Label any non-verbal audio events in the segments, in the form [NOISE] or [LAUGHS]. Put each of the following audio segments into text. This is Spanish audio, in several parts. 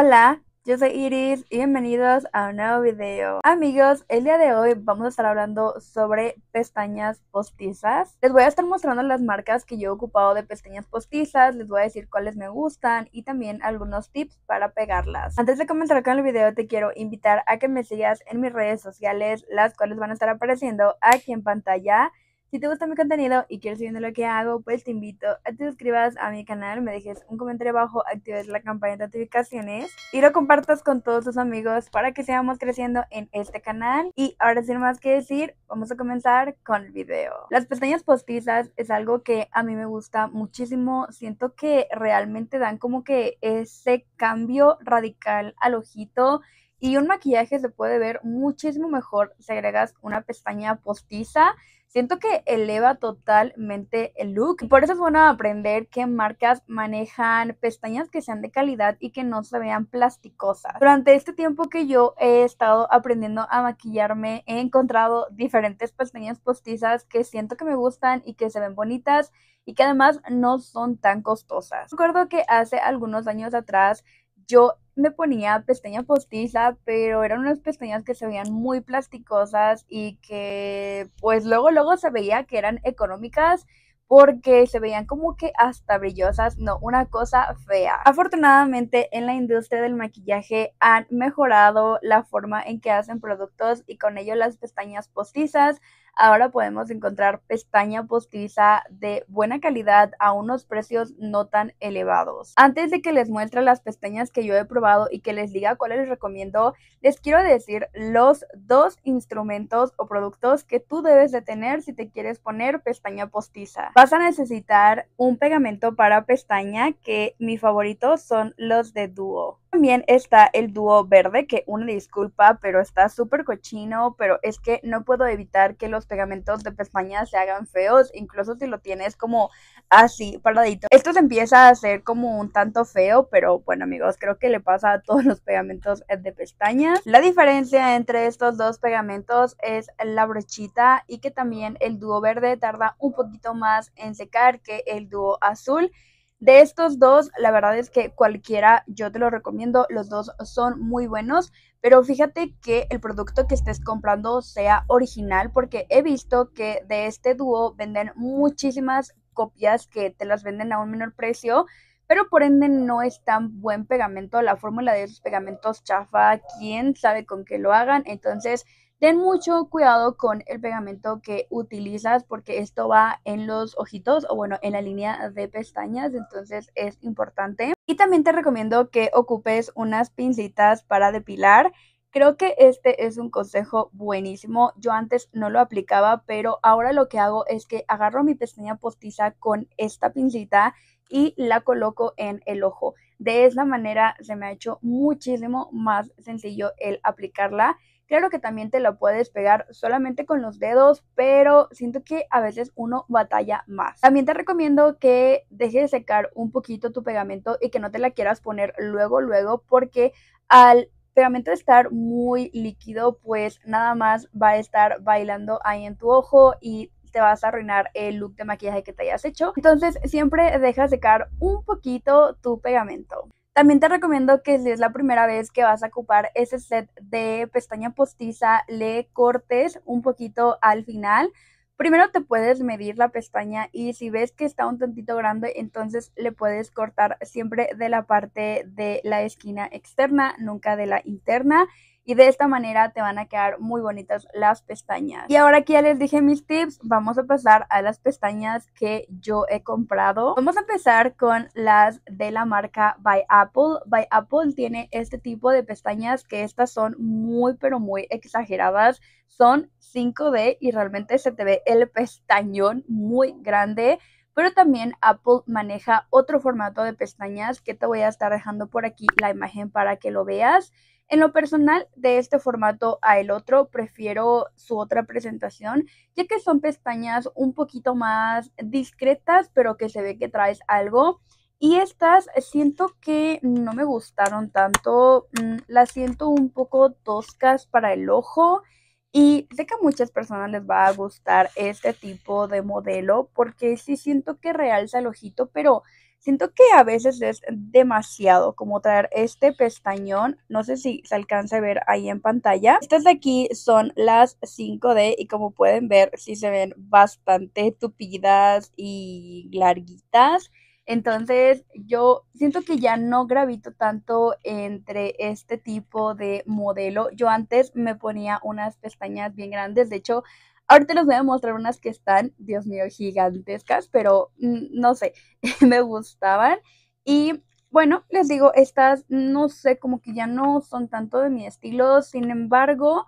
Hola, yo soy Iris y bienvenidos a un nuevo video. Amigos, el día de hoy vamos a estar hablando sobre pestañas postizas. Les voy a estar mostrando las marcas que yo he ocupado de pestañas postizas, les voy a decir cuáles me gustan y también algunos tips para pegarlas. Antes de comenzar con el video te quiero invitar a que me sigas en mis redes sociales, las cuales van a estar apareciendo aquí en pantalla. Si te gusta mi contenido y quieres seguir lo que hago, pues te invito a que te suscribas a mi canal, me dejes un comentario abajo, actives la campanita de notificaciones y lo compartas con todos tus amigos para que sigamos creciendo en este canal. Y ahora sin más que decir, vamos a comenzar con el video. Las pestañas postizas es algo que a mí me gusta muchísimo. Siento que realmente dan como que ese cambio radical al ojito. Y un maquillaje se puede ver muchísimo mejor si agregas una pestaña postiza. Siento que eleva totalmente el look. y Por eso es bueno aprender que marcas manejan pestañas que sean de calidad y que no se vean plasticosas. Durante este tiempo que yo he estado aprendiendo a maquillarme, he encontrado diferentes pestañas postizas que siento que me gustan y que se ven bonitas y que además no son tan costosas. Recuerdo que hace algunos años atrás yo me ponía pestaña postiza, pero eran unas pestañas que se veían muy plasticosas y que pues luego luego se veía que eran económicas porque se veían como que hasta brillosas, no, una cosa fea. Afortunadamente en la industria del maquillaje han mejorado la forma en que hacen productos y con ello las pestañas postizas Ahora podemos encontrar pestaña postiza de buena calidad a unos precios no tan elevados. Antes de que les muestre las pestañas que yo he probado y que les diga cuáles les recomiendo, les quiero decir los dos instrumentos o productos que tú debes de tener si te quieres poner pestaña postiza. Vas a necesitar un pegamento para pestaña que mi favorito son los de Duo. También está el dúo verde, que una disculpa, pero está súper cochino, pero es que no puedo evitar que los pegamentos de pestañas se hagan feos, incluso si lo tienes como así, paradito. Esto se empieza a hacer como un tanto feo, pero bueno amigos, creo que le pasa a todos los pegamentos de pestañas. La diferencia entre estos dos pegamentos es la brochita y que también el dúo verde tarda un poquito más en secar que el dúo azul. De estos dos, la verdad es que cualquiera yo te lo recomiendo, los dos son muy buenos, pero fíjate que el producto que estés comprando sea original porque he visto que de este dúo venden muchísimas copias que te las venden a un menor precio pero por ende no es tan buen pegamento. La fórmula de esos pegamentos chafa, quién sabe con qué lo hagan. Entonces, Ten mucho cuidado con el pegamento que utilizas porque esto va en los ojitos o bueno, en la línea de pestañas, entonces es importante. Y también te recomiendo que ocupes unas pincitas para depilar. Creo que este es un consejo buenísimo. Yo antes no lo aplicaba, pero ahora lo que hago es que agarro mi pestaña postiza con esta pincita y la coloco en el ojo. De esa manera se me ha hecho muchísimo más sencillo el aplicarla Claro que también te lo puedes pegar solamente con los dedos, pero siento que a veces uno batalla más. También te recomiendo que dejes de secar un poquito tu pegamento y que no te la quieras poner luego, luego, porque al pegamento estar muy líquido, pues nada más va a estar bailando ahí en tu ojo y te vas a arruinar el look de maquillaje que te hayas hecho. Entonces siempre deja secar un poquito tu pegamento. También te recomiendo que si es la primera vez que vas a ocupar ese set de pestaña postiza, le cortes un poquito al final. Primero te puedes medir la pestaña y si ves que está un tantito grande, entonces le puedes cortar siempre de la parte de la esquina externa, nunca de la interna y de esta manera te van a quedar muy bonitas las pestañas. Y ahora que ya les dije mis tips, vamos a pasar a las pestañas que yo he comprado. Vamos a empezar con las de la marca By Apple. By Apple tiene este tipo de pestañas que estas son muy pero muy exageradas. Son 5D y realmente se te ve el pestañón muy grande pero también Apple maneja otro formato de pestañas que te voy a estar dejando por aquí la imagen para que lo veas. En lo personal, de este formato a el otro, prefiero su otra presentación, ya que son pestañas un poquito más discretas, pero que se ve que traes algo. Y estas siento que no me gustaron tanto, mm, las siento un poco toscas para el ojo. Y sé que a muchas personas les va a gustar este tipo de modelo porque sí siento que realza el ojito, pero Siento que a veces es demasiado como traer este pestañón. No sé si se alcanza a ver ahí en pantalla. Estas de aquí son las 5D y como pueden ver, sí se ven bastante tupidas y larguitas. Entonces yo siento que ya no gravito tanto entre este tipo de modelo. Yo antes me ponía unas pestañas bien grandes. De hecho, Ahorita les voy a mostrar unas que están, Dios mío, gigantescas, pero mm, no sé, [LAUGHS] me gustaban. Y bueno, les digo, estas no sé, como que ya no son tanto de mi estilo, sin embargo,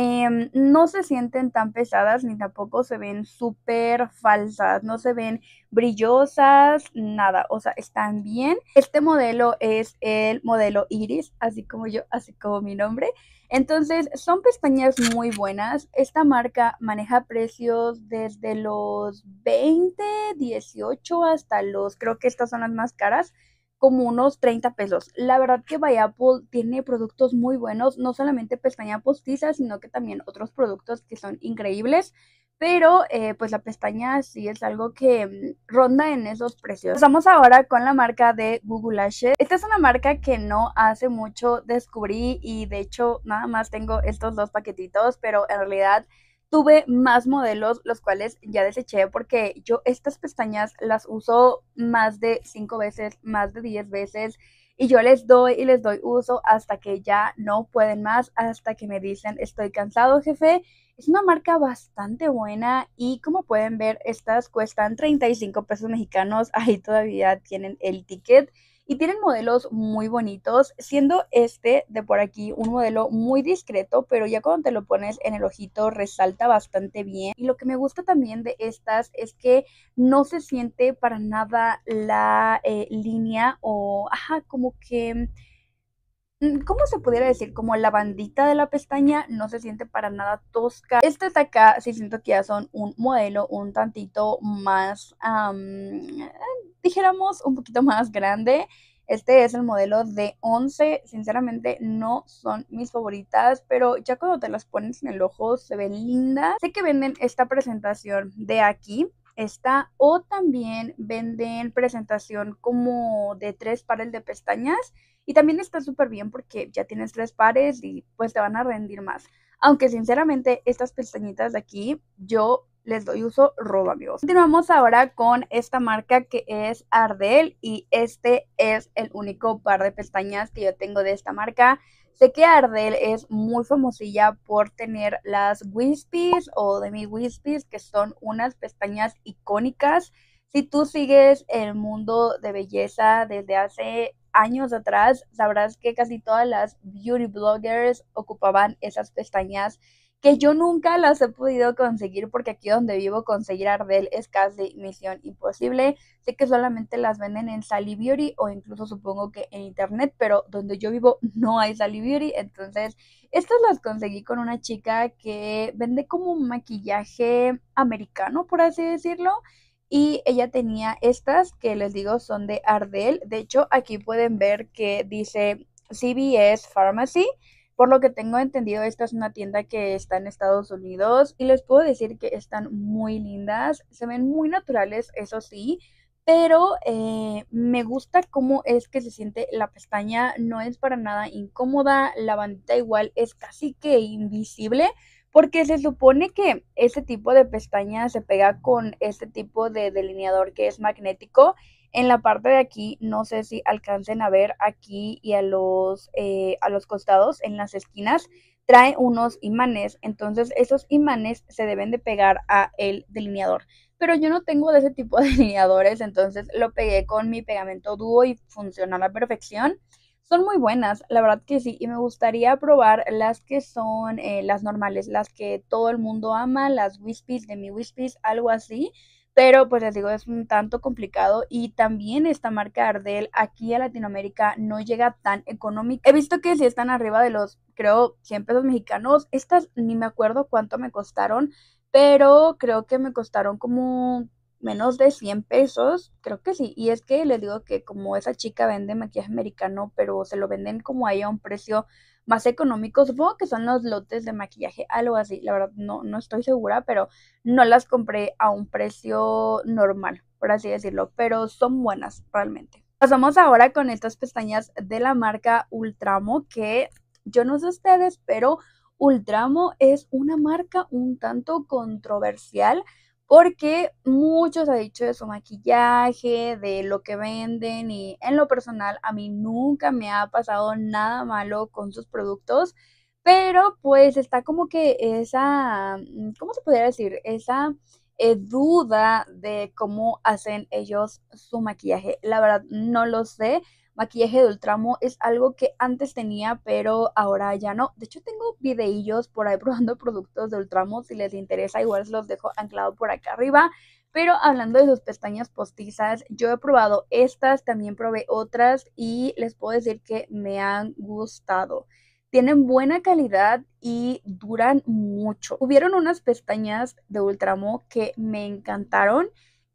Em, no se sienten tan pesadas ni tampoco se ven súper falsas, no se ven brillosas, nada, o sea, están bien. Este modelo es el modelo Iris, así como yo, así como mi nombre. Entonces, son pestañas muy buenas. Esta marca maneja precios desde los 20, 18 hasta los, creo que estas son las más caras como unos 30 pesos. La verdad que By tiene productos muy buenos, no solamente pestaña postiza, sino que también otros productos que son increíbles. Pero eh, pues la pestaña sí es algo que mm, ronda en esos precios. Pasamos ahora con la marca de Google Lashes. Esta es una marca que no hace mucho descubrí y de hecho nada más tengo estos dos paquetitos, pero en realidad tuve más modelos, los cuales ya deseché porque yo estas pestañas las uso más de 5 veces, más de 10 veces y yo les doy y les doy uso hasta que ya no pueden más, hasta que me dicen estoy cansado jefe. Es una marca bastante buena y como pueden ver estas cuestan 35 pesos mexicanos, ahí todavía tienen el ticket y tienen modelos muy bonitos, siendo este de por aquí un modelo muy discreto, pero ya cuando te lo pones en el ojito resalta bastante bien. Y lo que me gusta también de estas es que no se siente para nada la eh, línea o, ajá, como que Mm, ¿Cómo se pudiera decir? Como la bandita de la pestaña no se siente para nada tosca. Este de acá sí siento que ya son un modelo un tantito más, dijéramos, un poquito más grande. Este es el modelo de 11. Sinceramente no son mis favoritas, pero ya cuando te las pones en el ojo se ven lindas. Sé que venden esta presentación de aquí, esta O también venden presentación como de tres pares de pestañas. Y también está súper bien porque ya tienes tres pares y pues te van a rendir más. Aunque sinceramente estas pestañitas de aquí yo les doy uso robo amigos. Continuamos ahora con esta marca que es Ardell y este es el único par de pestañas que yo tengo de esta marca. Sé que Ardell es muy famosilla por tener las Wispies o Demi Wispies, que son unas pestañas icónicas. Si tú sigues el mundo de belleza desde hace años atrás, sabrás que casi todas las beauty bloggers ocupaban esas pestañas que yo nunca las he podido conseguir porque aquí donde vivo conseguir Ardell es casi misión imposible. Sé que solamente las venden en Sally Beauty o incluso supongo que en internet, pero donde yo vivo no hay Sally Beauty. Entonces, estas las conseguí con una chica que vende como un maquillaje americano, por así decirlo. Y ella tenía estas que les digo son de Ardell. De hecho, aquí pueden ver que dice CBS Pharmacy. Por lo que tengo entendido, esta es una tienda que está en Estados Unidos y les puedo decir que están muy lindas, se ven muy naturales, eso sí, pero eh, me gusta cómo es que se siente la pestaña, no es para nada incómoda, la bandita igual es casi que invisible, porque se supone que este tipo de pestaña se pega con este tipo de delineador que es magnético en la parte de aquí, no sé si alcancen a ver aquí y a los, eh, a los costados, en las esquinas, trae unos imanes. Entonces, esos imanes se deben de pegar a el delineador. Pero yo no tengo de ese tipo de [LAUGHS] delineadores, entonces lo pegué con mi pegamento dúo y funciona a la perfección. Son muy buenas, la verdad que sí, y me gustaría probar las que son eh, las normales, las que todo el mundo ama, las Wispies de mi Wispies, algo así pero pues les digo, es un tanto complicado y también esta marca Ardell aquí en Latinoamérica no llega tan económica. He visto que si están arriba de los, creo, 100 pesos mexicanos, estas ni me acuerdo cuánto me costaron, pero creo que me costaron como menos de 100 pesos, creo que sí. Y es que les digo que como esa chica vende maquillaje americano, pero se lo venden como ahí a un precio más económicos, supongo que son los lotes de maquillaje, algo así, la verdad no, no estoy segura, pero no las compré a un precio normal, por así decirlo, pero son buenas realmente. Pasamos ahora con estas pestañas de la marca Ultramo, que yo no sé ustedes, pero Ultramo es una marca un tanto controversial porque muchos ha dicho de su maquillaje, de lo que venden y en lo personal a mí nunca me ha pasado nada malo con sus productos, pero pues está como que esa, mm, ¿cómo se podría decir? Esa eh, duda de cómo hacen ellos su maquillaje. La verdad no lo sé, maquillaje de ultramo es algo que antes tenía, pero ahora ya no. De hecho, tengo videillos por ahí [LAUGHS] probando productos de ultramo. Si les interesa, igual los dejo anclado por acá arriba. Pero hablando de sus pestañas postizas, yo he probado estas, también probé otras y les puedo decir que me han gustado tienen buena calidad y duran mucho. Hubieron unas pestañas de Ultramo que me encantaron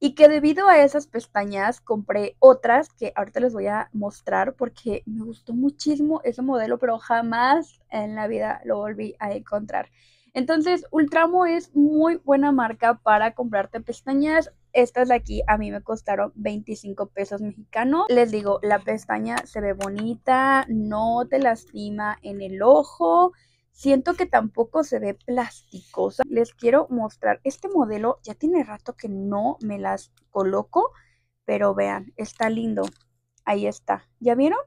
y que debido a esas pestañas compré otras que ahorita les voy a mostrar porque me gustó muchísimo ese modelo, pero jamás en la vida lo volví a encontrar. Entonces, Ultramo es muy buena marca para comprarte pestañas. Estas de aquí a mí me costaron 25 pesos mexicanos. Les digo, la pestaña se ve bonita, no te lastima en el ojo. Siento que tampoco se ve plasticosa. Les quiero mostrar, este modelo ya tiene rato que no me las coloco, pero vean, está lindo. Ahí está. ¿Ya vieron?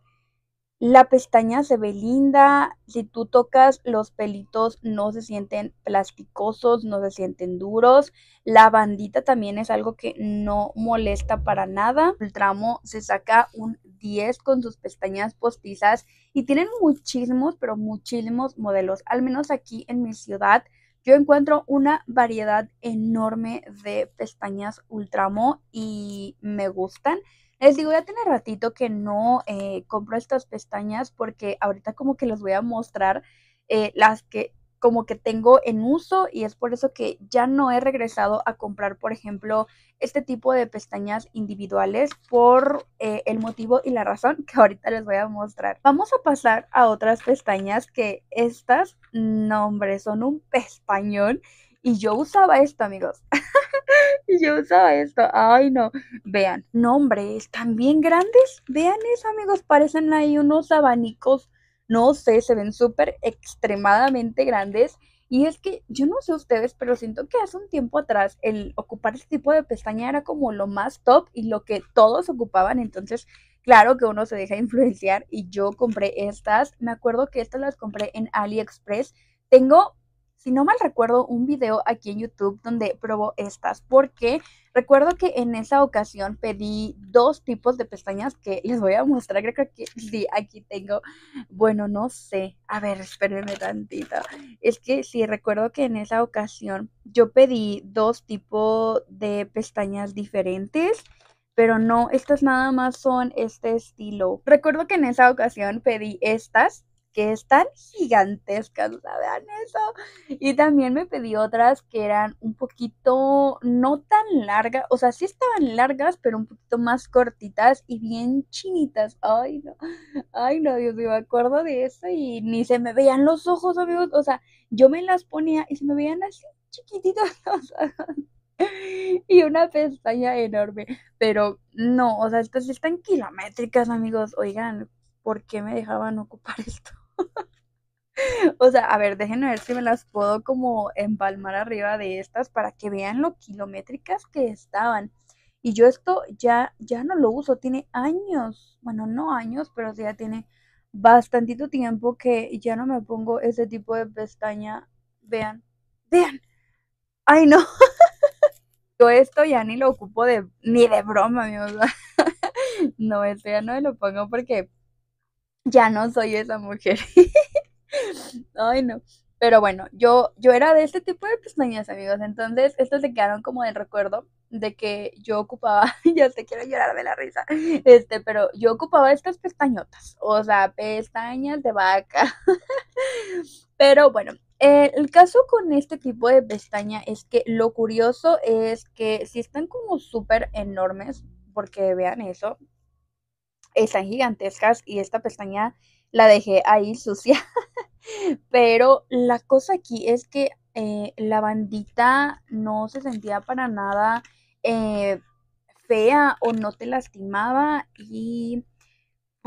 La pestaña se ve linda, si tú tocas los pelitos no se sienten plasticosos, no se sienten duros. La bandita también es algo que no molesta para nada. Ultramo se saca un 10 con sus pestañas postizas y tienen muchísimos, pero muchísimos modelos. Al menos aquí en mi ciudad yo encuentro una variedad enorme de pestañas ultramo y me gustan. Les digo, ya tiene ratito que no eh, compro estas pestañas porque ahorita como que les voy a mostrar eh, las que como que tengo en uso y es por eso que ya no he regresado a comprar, por ejemplo, este tipo de pestañas individuales por eh, el motivo y la razón que ahorita les voy a mostrar. Vamos a pasar a otras pestañas que estas, no hombre, son un pestañón y yo usaba esto, amigos. [LAUGHS] y yo usaba esto. Ay, no. Vean, nombres bien grandes. Vean eso, amigos. Parecen ahí unos abanicos. No sé, se ven súper extremadamente grandes. Y es que yo no sé ustedes, pero siento que hace un tiempo atrás el ocupar este tipo de pestaña era como lo más top y lo que todos ocupaban. Entonces, claro que uno se deja influenciar y yo compré estas. Me acuerdo que estas las compré en AliExpress. Tengo si no mal recuerdo, un video aquí en YouTube donde probó estas, porque recuerdo que en esa ocasión pedí dos tipos de pestañas que les voy a mostrar, creo que sí, aquí tengo, bueno, no sé, a ver, espérenme tantito, es que sí, recuerdo que en esa ocasión yo pedí dos tipos de pestañas diferentes, pero no, estas nada más son este estilo. Recuerdo que en esa ocasión pedí estas, que están gigantescas, o vean eso. Y también me pedí otras que eran un poquito no tan largas, o sea, sí estaban largas, pero un poquito más cortitas y bien chinitas. Ay, no, ay, no, Dios mío, me acuerdo de eso y ni se me veían los ojos, amigos. O sea, yo me las ponía y se me veían así chiquititas [LAUGHS] y una pestaña enorme. Pero no, o sea, estas están kilométricas, amigos. Oigan, ¿por qué me dejaban ocupar [LAUGHS] esto? [LAUGHS] o sea, a ver, déjenme ver si me las puedo como empalmar arriba de estas para que vean lo kilométricas que estaban. Y yo esto ya, ya no lo uso, tiene años, bueno, no años, pero sí ya tiene bastantito tiempo que ya no me pongo ese tipo de pestaña. Vean, vean. Ay, no. [LAUGHS] yo esto ya ni lo ocupo de, ni de broma, amigos. [LAUGHS] no, esto ya no me lo pongo porque ya no soy esa mujer. [LAUGHS] Ay, no. Pero bueno, yo, yo era de este tipo de pestañas, amigos. Entonces, estas se quedaron como del recuerdo de que yo ocupaba, [LAUGHS] ya te quiero llorar de la risa, este, pero yo ocupaba estas pestañotas, o sea, pestañas de vaca. [LAUGHS] pero bueno, eh, el caso con este tipo de pestaña es que lo curioso es que si están como súper enormes, porque vean eso, están gigantescas y esta pestaña la dejé ahí sucia. [LAUGHS] Pero la cosa aquí es que eh, la bandita no se sentía para nada eh, fea o no te lastimaba y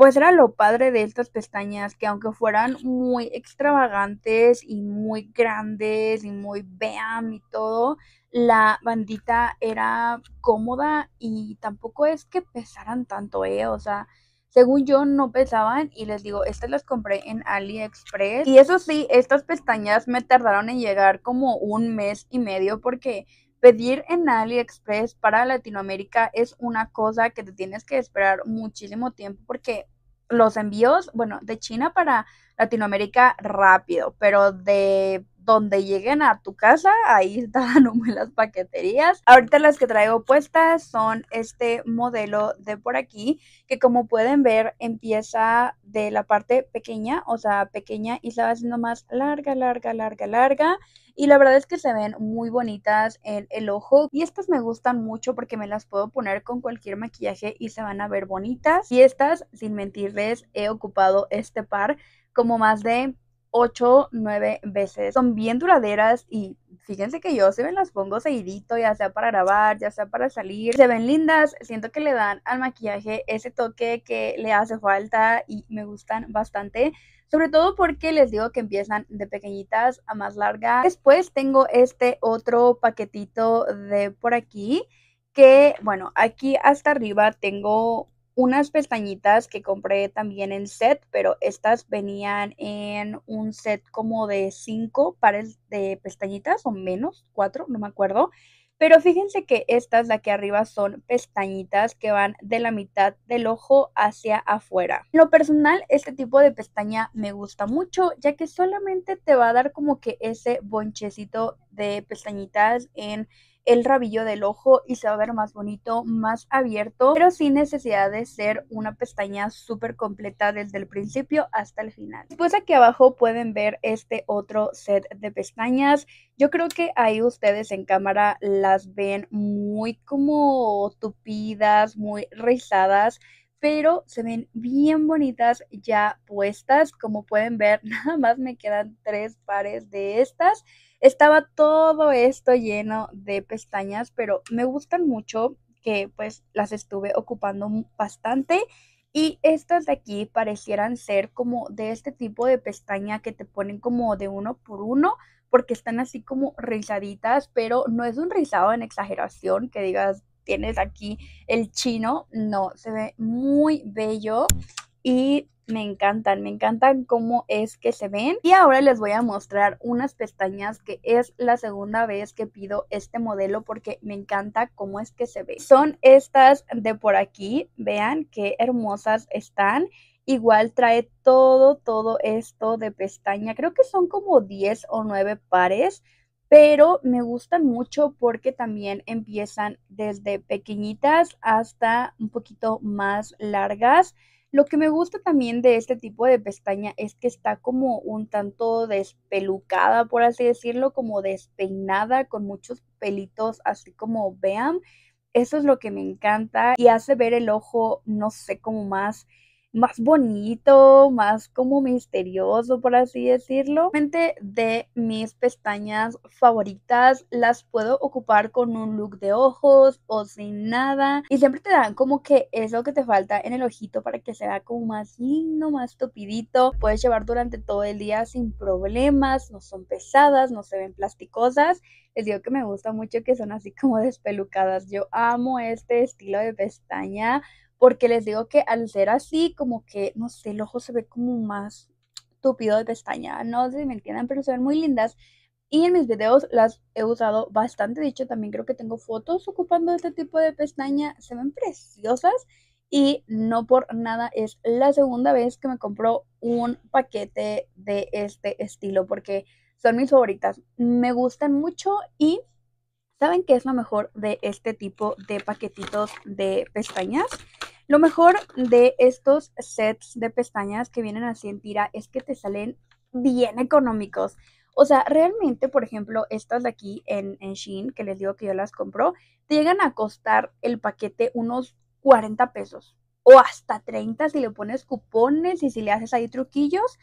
pues era lo padre de estas pestañas, que aunque fueran muy extravagantes y muy grandes y muy beam y todo, la bandita era cómoda y tampoco es que pesaran tanto, ¿eh? O sea, según yo no pesaban y les digo, estas las compré en AliExpress. Y eso sí, estas pestañas me tardaron en llegar como un mes y medio porque Pedir en AliExpress para Latinoamérica es una cosa que te tienes que esperar muchísimo tiempo porque los envíos, bueno, de China para Latinoamérica rápido, pero de donde lleguen a tu casa, ahí [LAUGHS] están las paqueterías. Ahorita las que traigo puestas son este modelo de por aquí, que como pueden ver empieza de la parte pequeña, o sea, pequeña y se va haciendo más larga, larga, larga, larga. Y la verdad es que se ven muy bonitas en el ojo. Y estas me gustan mucho porque me las puedo poner con cualquier maquillaje y se van a ver bonitas. Y estas, sin mentirles, he ocupado este par como más de 8, 9 veces. Son bien duraderas y fíjense que yo se me las pongo seguidito, ya sea para grabar, ya sea para salir. Se ven lindas, siento que le dan al maquillaje ese toque que le hace falta y me gustan bastante. Sobre todo porque les digo que empiezan de pequeñitas a más largas, Después tengo este otro paquetito de por aquí. Que bueno, aquí hasta arriba tengo unas pestañitas que compré también en set, pero estas venían en un set como de cinco pares de pestañitas o menos, cuatro, no me acuerdo. Pero fíjense que estas de aquí arriba son pestañitas que van de la mitad del ojo hacia afuera. lo personal, este tipo de pestaña me gusta mucho, ya que solamente te va a dar como que ese bonchecito de pestañitas en el rabillo del ojo y se va a ver más bonito, más abierto, pero sin necesidad de ser una pestaña súper completa desde el principio hasta el final. Después aquí abajo pueden ver este otro set de pestañas. Yo creo que ahí ustedes en cámara las ven muy como tupidas, muy rizadas pero se ven bien bonitas ya puestas. Como pueden ver, [LAUGHS] nada más me quedan tres pares de estas. Estaba todo esto lleno de pestañas, pero me gustan mucho que pues las estuve ocupando bastante. Y estas de aquí parecieran ser como de este tipo de pestaña que te ponen como de uno por uno, porque están así como rizaditas, pero no es un rizado en exageración que digas, tienes aquí el chino, no, se ve muy bello y me encantan, me encantan cómo es que se ven. Y ahora les voy a mostrar unas pestañas que es la segunda vez que pido este modelo porque me encanta cómo es que se ve. Son estas de por aquí, vean qué hermosas están. Igual trae todo, todo esto de pestaña, creo que son como 10 o 9 pares pero me gustan mucho porque también empiezan desde pequeñitas hasta un poquito más largas. Lo que me gusta también de este tipo de pestaña es que está como un tanto despelucada, por así decirlo, como despeinada, con muchos pelitos, así como vean. Eso es lo que me encanta y hace ver el ojo, no sé, cómo más más bonito, más como misterioso, por así decirlo. De mis pestañas favoritas las puedo ocupar con un look de ojos o sin nada. Y siempre te dan como que eso que te falta en el ojito para que sea como más lindo, más tupidito. Puedes llevar durante todo el día sin problemas, no son pesadas, no se ven plasticosas. Les digo que me gusta mucho que son así como [LAUGHS] despelucadas. Yo amo este estilo de pestaña porque les digo que al ser así, como que, no sé, el ojo se ve como más tupido de pestaña, no sé si me entiendan, pero se ven muy lindas. Y en mis videos las he usado bastante, de hecho también creo que tengo fotos ocupando este tipo de pestaña, se ven preciosas y no por nada es la segunda vez que me compro un paquete de este estilo porque son mis favoritas, me gustan mucho y saben que es lo mejor de este tipo de paquetitos de pestañas. Lo mejor de estos sets de pestañas que vienen así en tira es que te salen bien económicos. O sea, realmente, por ejemplo, estas de aquí en, en Shein, que les digo que yo las compro, te llegan a costar el paquete unos 40 pesos o hasta 30 si le pones cupones y si le haces ahí truquillos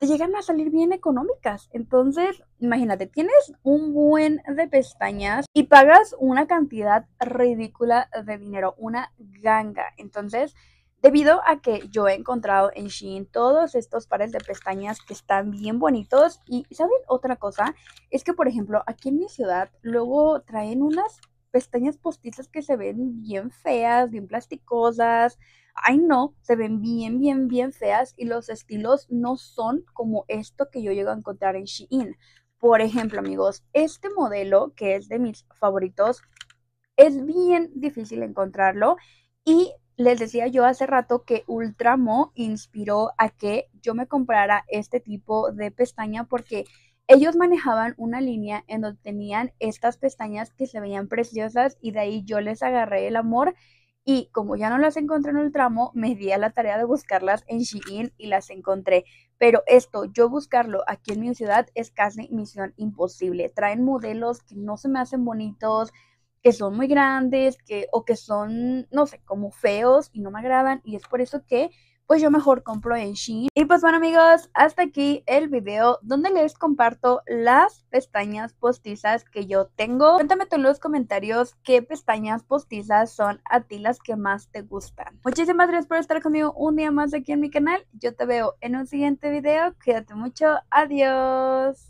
te llegan a salir bien económicas. Entonces, imagínate, tienes un buen de pestañas y pagas una cantidad ridícula de dinero, una ganga. Entonces, debido a que yo he encontrado en Shein todos estos pares de pestañas que están bien bonitos. Y, ¿saben otra cosa? Es que, por ejemplo, aquí en mi ciudad luego traen unas pestañas postizas que se ven bien feas, bien plasticosas. Ay, no, se ven bien, bien, bien feas y los estilos no son como esto que yo llego a encontrar en Shein. Por ejemplo, amigos, este modelo que es de mis favoritos es bien difícil encontrarlo y les decía yo hace rato que Ultramo inspiró a que yo me comprara este tipo de pestaña porque ellos manejaban una línea en donde tenían estas pestañas que se veían preciosas y de ahí yo les agarré el amor y como ya no las encontré en el tramo, me di a la tarea de buscarlas en Shein y las encontré. Pero esto, yo buscarlo aquí en mi ciudad es casi misión imposible. Traen modelos que no se me hacen bonitos, que son muy grandes, que, o que son, no sé, como feos y no me agradan. Y es por eso que pues yo mejor compro en Shein. Y pues bueno amigos, hasta aquí el video donde les comparto las pestañas postizas que yo tengo. Cuéntame tú en los comentarios qué pestañas postizas son a ti las que más te gustan. Muchísimas gracias por estar conmigo un día más aquí en mi canal. Yo te veo en un siguiente video. Cuídate mucho. Adiós.